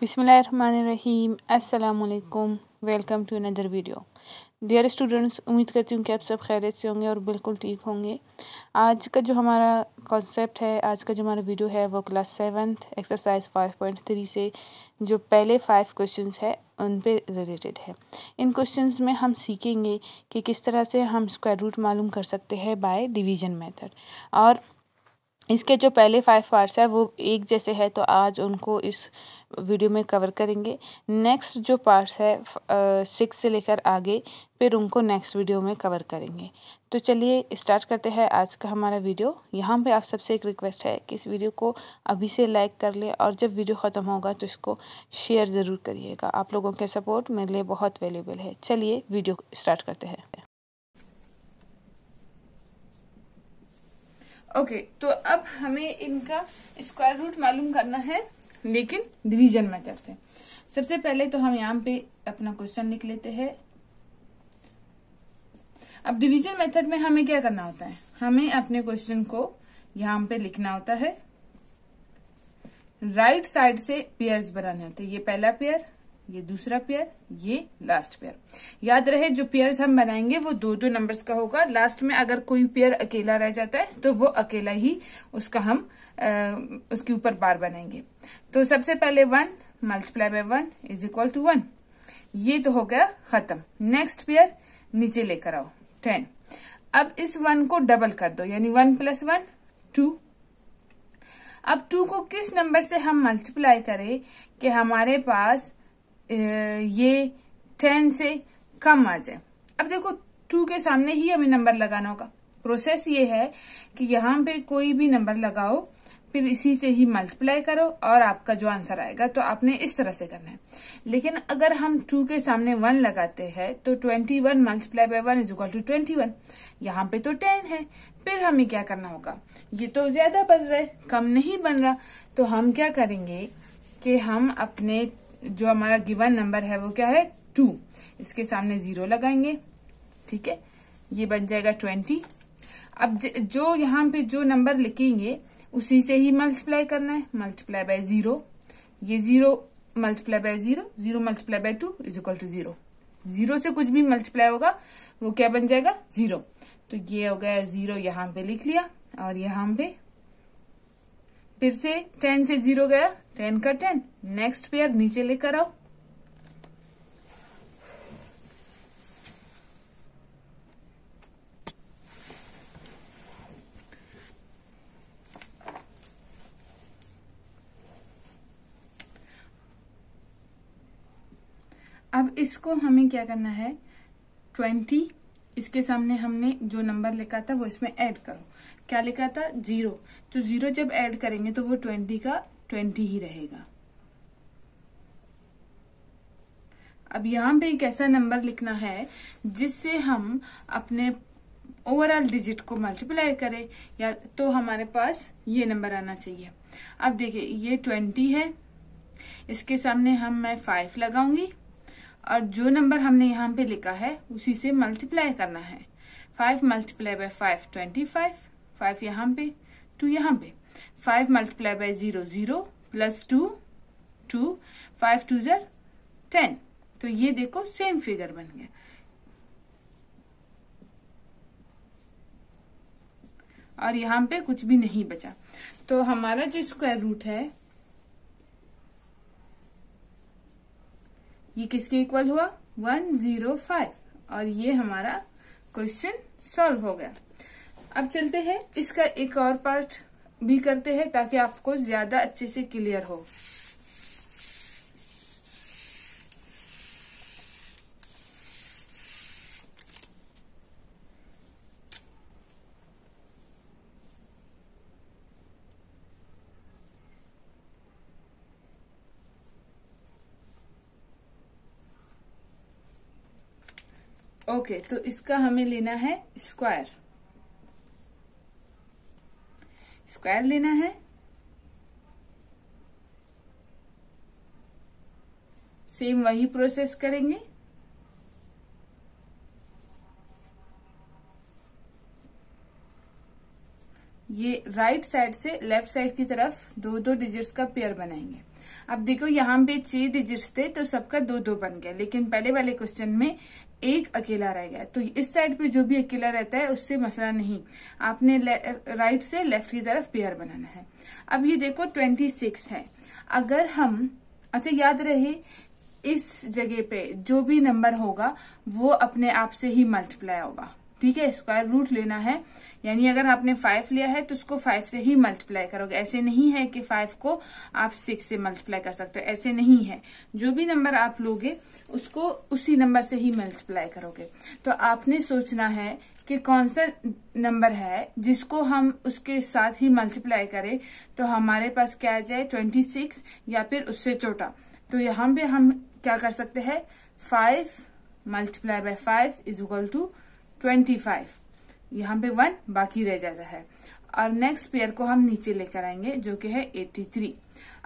बिसमीम अल्लाम welcome to another video dear students उम्मीद करती हूँ कि आप सब खैरियत से होंगे और बिल्कुल ठीक होंगे आज का जो हमारा कॉन्सेप्ट है आज का जो हमारा वीडियो है वो class seventh exercise five point three से जो पहले फाइव क्वेश्चन है उन पे रिलेटेड है इन क्वेश्चन में हम सीखेंगे कि किस तरह से हम स्क्वायर रूट मालूम कर सकते हैं बाय डिवीजन मेथड और इसके जो पहले फाइव पार्ट्स है वो एक जैसे है तो आज उनको इस वीडियो में कवर करेंगे नेक्स्ट जो पार्ट्स है सिक्स से लेकर आगे फिर उनको नेक्स्ट वीडियो में कवर करेंगे तो चलिए स्टार्ट करते हैं आज का हमारा वीडियो यहाँ पे आप सबसे एक रिक्वेस्ट है कि इस वीडियो को अभी से लाइक कर ले और जब वीडियो ख़त्म होगा तो इसको शेयर ज़रूर करिएगा आप लोगों के सपोर्ट मेरे लिए बहुत वैल्यूबल है चलिए वीडियो स्टार्ट करते हैं ओके okay, तो अब हमें इनका स्क्वायर रूट मालूम करना है लेकिन डिवीजन मेथड से सबसे पहले तो हम यहाँ पे अपना क्वेश्चन लिख लेते हैं अब डिवीजन मेथड में हमें क्या करना होता है हमें अपने क्वेश्चन को यहाँ पे लिखना होता है राइट साइड से पेयर्स बनाने होते हैं ये पहला पेयर ये दूसरा पेयर ये लास्ट पेयर याद रहे जो पेयर हम बनाएंगे वो दो दो नंबर्स का होगा लास्ट में अगर कोई पेयर अकेला रह जाता है तो वो अकेला ही उसका हम आ, उसके ऊपर बार बनाएंगे तो सबसे पहले one multiply by one is equal to one ये तो हो गया खत्म नेक्स्ट पेयर नीचे लेकर आओ टेन अब इस वन को डबल कर दो यानी वन प्लस वन टू अब टू को किस नंबर से हम मल्टीप्लाई करें कि हमारे पास ये टेन से कम आ जाए अब देखो टू के सामने ही हमें नंबर लगाना होगा प्रोसेस ये है कि यहाँ पे कोई भी नंबर लगाओ फिर इसी से ही मल्टीप्लाई करो और आपका जो आंसर आएगा तो आपने इस तरह से करना है लेकिन अगर हम टू के सामने वन लगाते हैं तो twenty one multiply by one is equal to twenty one यहाँ पे तो टेन है फिर हमें क्या करना होगा ये तो ज्यादा बन रहा है कम नहीं बन रहा तो हम क्या करेंगे कि हम अपने जो हमारा गिवन नंबर है वो क्या है टू इसके सामने जीरो लगाएंगे ठीक है ये बन जाएगा ट्वेंटी अब जो यहाँ पे जो नंबर लिखेंगे उसी से ही मल्टीप्लाई करना है मल्टीप्लाई बाय जीरो ये zero multiply by zero zero multiply by two is equal to zero zero से कुछ भी मल्टीप्लाई होगा वो क्या बन जाएगा जीरो तो ये हो गया जीरो यहाँ पे लिख लिया और यहाँ पे फिर से टेन से जीरो गया टेन का टेन नेक्स्ट पेयर नीचे लेकर आओ अब इसको हमें क्या करना है ट्वेंटी इसके सामने हमने जो नंबर लिखा था वो इसमें ऐड करो क्या लिखा था जीरो तो जीरो जब ऐड करेंगे तो वो ट्वेंटी का ट्वेंटी ही रहेगा अब यहां पे एक ऐसा नंबर लिखना है जिससे हम अपने ओवरऑल डिजिट को मल्टीप्लाई करें या तो हमारे पास ये नंबर आना चाहिए अब देखिए ये ट्वेंटी है इसके सामने हम मैं फाइव लगाऊंगी और जो नंबर हमने यहाँ पे लिखा है उसी से मल्टीप्लाई करना है five multiply by five twenty five five यहाँ पे टू यहाँ पे five multiply by zero zero plus two two five two जर टेन तो ये देखो सेम फिगर बन गया और यहाँ पे कुछ भी नहीं बचा तो हमारा जो स्क्वायर रूट है ये किसके इक्वल हुआ वन जीरो फाइव और ये हमारा क्वेश्चन सॉल्व हो गया अब चलते हैं इसका एक और पार्ट भी करते हैं ताकि आपको ज्यादा अच्छे से क्लियर हो ओके तो इसका हमें लेना है स्क्वायर स्क्वायर लेना है सेम वही प्रोसेस करेंगे ये राइट साइड से लेफ्ट साइड की तरफ दो दो डिजिट्स का पेयर बनाएंगे अब देखो यहां पे छह डिजिट्स थे तो सबका दो दो बन गया लेकिन पहले वाले क्वेश्चन में एक अकेला रह गया तो इस साइड पे जो भी अकेला रहता है उससे मसला नहीं आपने राइट से लेफ्ट की तरफ पेयर बनाना है अब ये देखो ट्वेंटी सिक्स है अगर हम अच्छा याद रहे इस जगह पे जो भी नंबर होगा वो अपने आप से ही मल्टीप्लाई होगा ठीक है स्क्वायर रूट लेना है यानी अगर आपने फाइव लिया है तो उसको फाइव से ही मल्टीप्लाई करोगे ऐसे नहीं है कि फाइव को आप सिक्स से मल्टीप्लाई कर सकते हो ऐसे नहीं है जो भी नंबर आप लोगे उसको उसी नंबर से ही मल्टीप्लाई करोगे तो आपने सोचना है कि कौन सा नंबर है जिसको हम उसके साथ ही मल्टीप्लाई करें तो हमारे पास क्या आ जाए ट्वेंटी सिक्स या फिर उससे छोटा तो यहां पे हम क्या कर सकते हैं five multiply by five is equal to twenty five यहाँ पे वन बाकी रह जाता है और नेक्स्ट पेयर को हम नीचे लेकर आएंगे जो कि है एट्टी थ्री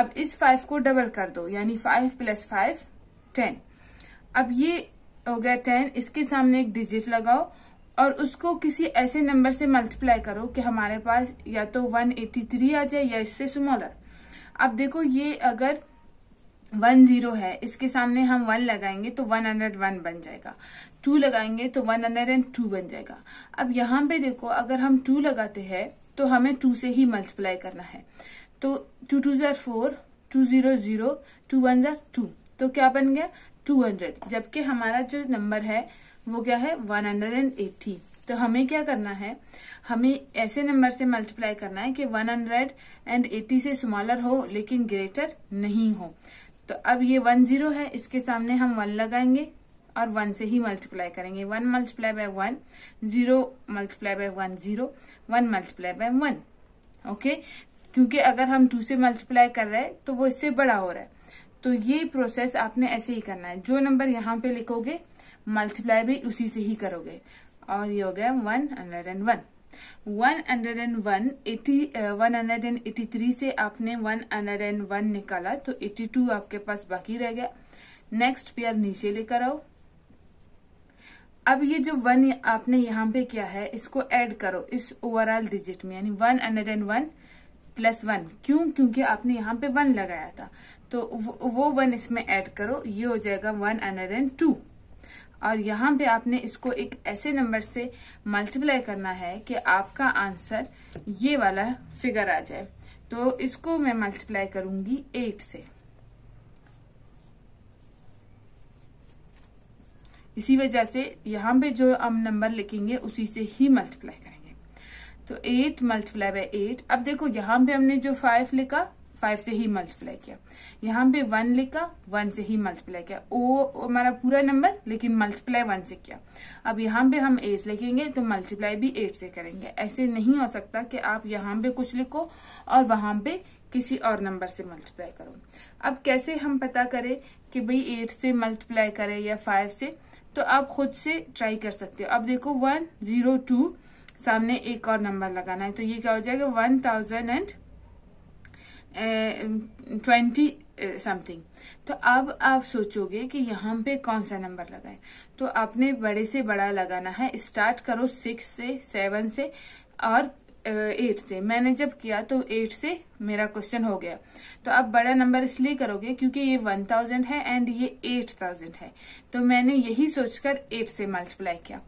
अब इस फाइव को डबल कर दो यानी फाइव प्लस फाइव टेन अब ये हो गया टेन इसके सामने एक डिजिट लगाओ और उसको किसी ऐसे नंबर से मल्टीप्लाई करो कि हमारे पास या तो 183 आ जाए या इससे स्मॉलर अब देखो ये अगर वन जीरो है इसके सामने हम वन लगाएंगे तो वन हंड्रेड वन बन जाएगा टू लगाएंगे तो वन हंड्रेड एंड टू बन जाएगा अब यहाँ पे देखो अगर हम टू लगाते हैं तो हमें टू से ही मल्टीप्लाई करना है तो टू टू जार four two zero zero two one जार टू तो क्या बन गया टू हंड्रेड जबकि हमारा जो नंबर है वो क्या है वन हंड्रेड एंड एट्टी तो हमें क्या करना है हमें ऐसे नंबर से मल्टीप्लाई करना है कि वन हंड्रेड एंड एट्टी से स्मॉलर हो लेकिन ग्रेटर नहीं हो तो अब ये वन जीरो है इसके सामने हम वन लगाएंगे और वन से ही मल्टीप्लाई करेंगे one multiply by one zero multiply by one zero one multiply by one okay क्योंकि अगर हम टू से मल्टीप्लाई कर रहे हैं तो वो इससे बड़ा हो रहा है तो ये प्रोसेस आपने ऐसे ही करना है जो नंबर यहाँ पे लिखोगे मल्टीप्लाई भी उसी से ही करोगे और ये हो गया one hundred and one one hundred and one eighty one hundred and eighty three से आपने वन हंड्रेड एंड वन निकाला तो एटी टू आपके पास बाकी रह गया नेक्स्ट पेयर नीचे लेकर आओ अब ये जो वन आपने यहाँ पे किया है इसको ऐड करो इस ओवरऑल डिजिट में यानी one hundred and one plus one क्यों क्योंकि आपने यहाँ पे वन लगाया था तो वो वन इसमें ऐड करो ये हो जाएगा वन हंड्रेड एंड टू और यहाँ पे आपने इसको एक ऐसे नंबर से मल्टीप्लाई करना है कि आपका आंसर ये वाला फिगर आ जाए तो इसको मैं मल्टीप्लाई करूंगी एट से इसी वजह से यहाँ पे जो हम नंबर लिखेंगे उसी से ही मल्टीप्लाई करेंगे तो एट मल्टीप्लाई बाय एट अब देखो यहाँ पे हमने जो फाइव लिखा फाइव से ही मल्टीप्लाई किया यहाँ पे वन लिखा वन से ही मल्टीप्लाई किया ओ हमारा पूरा नंबर लेकिन मल्टीप्लाई वन से किया अब यहाँ पे हम एट लिखेंगे तो मल्टीप्लाई भी एट से करेंगे ऐसे नहीं हो सकता कि आप यहाँ पे कुछ लिखो और वहां पे किसी और नंबर से मल्टीप्लाई करो अब कैसे हम पता करें कि भाई एट से मल्टीप्लाई करें या फाइव से तो आप खुद से ट्राई कर सकते हो अब देखो वन जीरो टू सामने एक और नंबर लगाना है तो ये क्या हो जाएगा one thousand and twenty something तो अब आप सोचोगे कि यहाँ पे कौन सा नंबर लगाए तो आपने बड़े से बड़ा लगाना है स्टार्ट करो सिक्स से सेवन से और एट से मैंने जब किया तो एट से मेरा क्वेश्चन हो गया तो आप बड़ा नंबर इसलिए करोगे क्योंकि ये वन थाउजेंड है एंड ये एट थाउजेंड है तो मैंने यही सोचकर एट से मल्टीप्लाई किया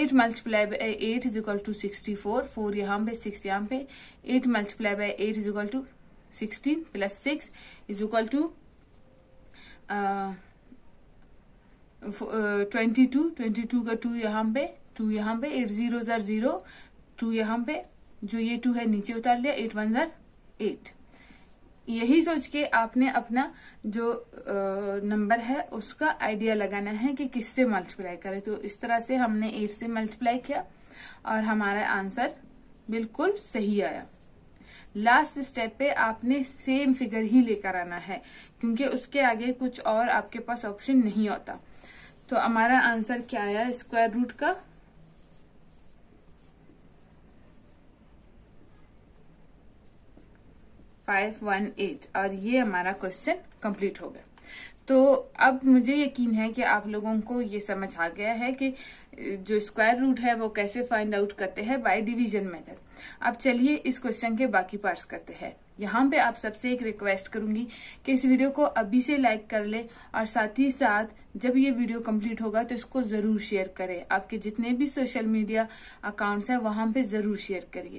eight multiply by eight is equal to sixty four four यहाँ पे सिक्स यहाँ पे eight multiply by eight is equal to sixteen plus six is equal to twenty two twenty two का टू यहाँ पे two यहाँ पे एट जीरो जीरो टू यहाँ पे जो ये टू है नीचे उतार लिया एट वन जर एट यही सोच के आपने अपना जो नंबर है उसका आइडिया लगाना है कि किससे मल्टीप्लाई करें तो इस तरह से हमने एट से मल्टीप्लाई किया और हमारा आंसर बिल्कुल सही आया लास्ट स्टेप पे आपने सेम फिगर ही लेकर आना है क्योंकि उसके आगे कुछ और आपके पास ऑप्शन नहीं होता तो हमारा आंसर क्या आया स्क्वायर रूट का फाइव वन एट और ये हमारा क्वेश्चन कंप्लीट हो गया तो अब मुझे यकीन है कि आप लोगों को ये समझ आ गया है कि जो स्क्वायर रूट है वो कैसे फाइंड आउट करते हैं बाय डिवीजन मेथड अब चलिए इस क्वेश्चन के बाकी पार्ट्स करते हैं यहाँ पे आप सबसे एक रिक्वेस्ट करूंगी कि इस वीडियो को अभी से लाइक कर ले और साथ ही साथ जब ये वीडियो कंप्लीट होगा तो इसको जरूर शेयर करें आपके जितने भी सोशल मीडिया अकाउंट्स हैं वहां पे जरूर शेयर करिए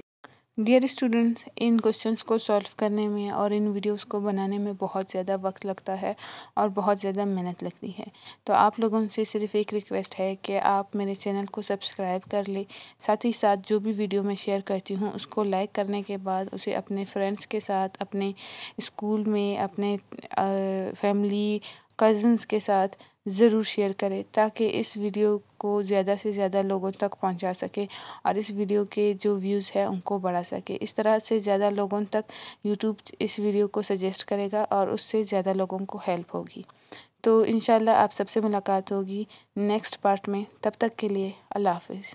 डियर स्टूडेंट्स इन क्वेश्चंस को सॉल्व करने में और इन वीडियोस को बनाने में बहुत ज़्यादा वक्त लगता है और बहुत ज़्यादा मेहनत लगती है तो आप लोगों से सिर्फ एक रिक्वेस्ट है कि आप मेरे चैनल को सब्सक्राइब कर ले साथ ही साथ जो भी वीडियो मैं शेयर करती हूँ उसको लाइक करने के बाद उसे अपने फ्रेंड्स के साथ अपने स्कूल में अपने फैमिली कज़न्स के साथ ज़रूर शेयर करें ताकि इस वीडियो को ज़्यादा से ज़्यादा लोगों तक पहुंचा सके और इस वीडियो के जो व्यूज़ हैं उनको बढ़ा सके इस तरह से ज़्यादा लोगों तक यूट्यूब इस वीडियो को सजेस्ट करेगा और उससे ज़्यादा लोगों को हेल्प होगी तो इन आप सबसे मुलाकात होगी नेक्स्ट पार्ट में तब तक के लिए अल्लाह हाफिज़